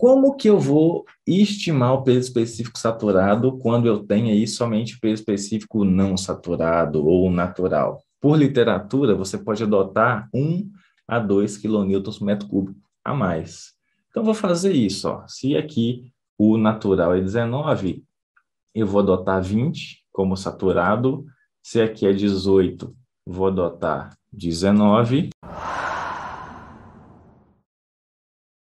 como que eu vou estimar o peso específico saturado quando eu tenho aí somente o peso específico não saturado ou natural? Por literatura, você pode adotar 1 a 2 kN por metro cúbico a mais. Então, vou fazer isso. Ó. Se aqui o natural é 19, eu vou adotar 20 como saturado. Se aqui é 18, vou adotar 19.